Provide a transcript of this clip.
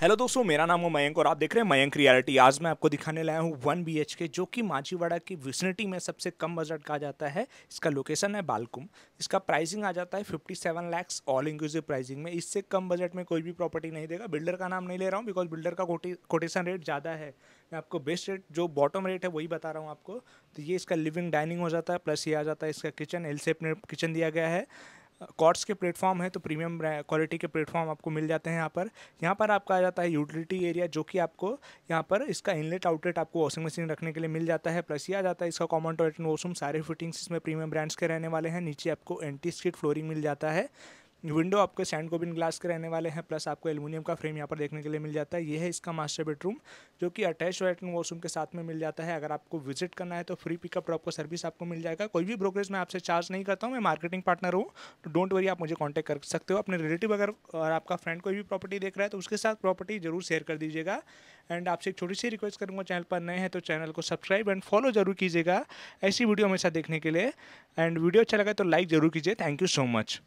hello दोस्तों मेरा नाम हो मयंक और आप देख रहे हैं मयंक रियलिटी आज मैं आपको दिखाने लाया हूँ वन बी के जो कि माझीवाड़ा की विसनिटी में सबसे कम बजट का जाता है इसका लोकेशन है बालकुम इसका प्राइसिंग आ जाता है 57 लैक्स ऑल इंक्लूसिव प्राइसिंग में इससे कम बजट में कोई भी प्रॉपर्टी नहीं देगा बिल्डर का नाम नहीं ले रहा हूँ बिकॉज बिल्डर का कोटेशन रेट ज़्यादा है मैं आपको बेस्ट रेट जो बॉटम रेट है वही बता रहा हूँ आपको तो ये इसका लिविंग डाइनिंग हो जाता है प्लस ये आ जाता है इसका किचन एल सेप किचन दिया गया है कॉर्ड्स के प्लेटफॉर्म है तो प्रीमियम क्वालिटी के प्लेटफॉर्म आपको मिल जाते हैं यहाँ पर यहाँ पर आपका आ जाता है यूटिलिटी एरिया जो कि आपको यहाँ पर इसका इनलेट आउटलेट आपको वॉशिंग मशीन रखने के लिए मिल जाता है प्लस ये आ जाता है इसका कॉमन टॉयलेट वॉशरूम सारे फिटिंग्स इसमें प्रीमियम ब्रांड्स के रहने वाले हैं नीचे आपको एंटी स्किट फ्लोरिंग मिल जाता है विंडो आपके सैंड कोबिन ग्लास के रहने वाले हैं प्लस आपको एलुमिनियम का फ्रेम यहाँ पर देखने के लिए मिल जाता है ये है इसका मास्टर बेडरूम जो कि अटैच लैटरिन वॉशरूम के साथ में मिल जाता है अगर आपको विजिट करना है तो फ्री पिकअप ड्रॉप का सर्विस आपको मिल जाएगा कोई भी ब्रोकरेज मैं आपसे चार्ज नहीं करता हूँ मैं मार्केटिंग पार्टनर हूँ तो डोंट वरी आप मुझे कॉन्टैक्ट कर सकते हो अपने रिलेटिव अगर और आपका फ्रेंड कोई भी प्रॉपर्टी देख रहा है तो उसके साथ प्रॉपर्टी जरूर शेयर कर दीजिएगा एंड आपसे एक छोटी सी रिक्वेस्ट करूँगा चैनल पर नए हैं तो चैनल को सब्सक्राइब एंड फॉलो जरूर कीजिएगा ऐसी वीडियो हमेशा देखने के लिए एंड वीडियो अच्छा लगा तो लाइक जरूर कीजिए थैंक यू सो मच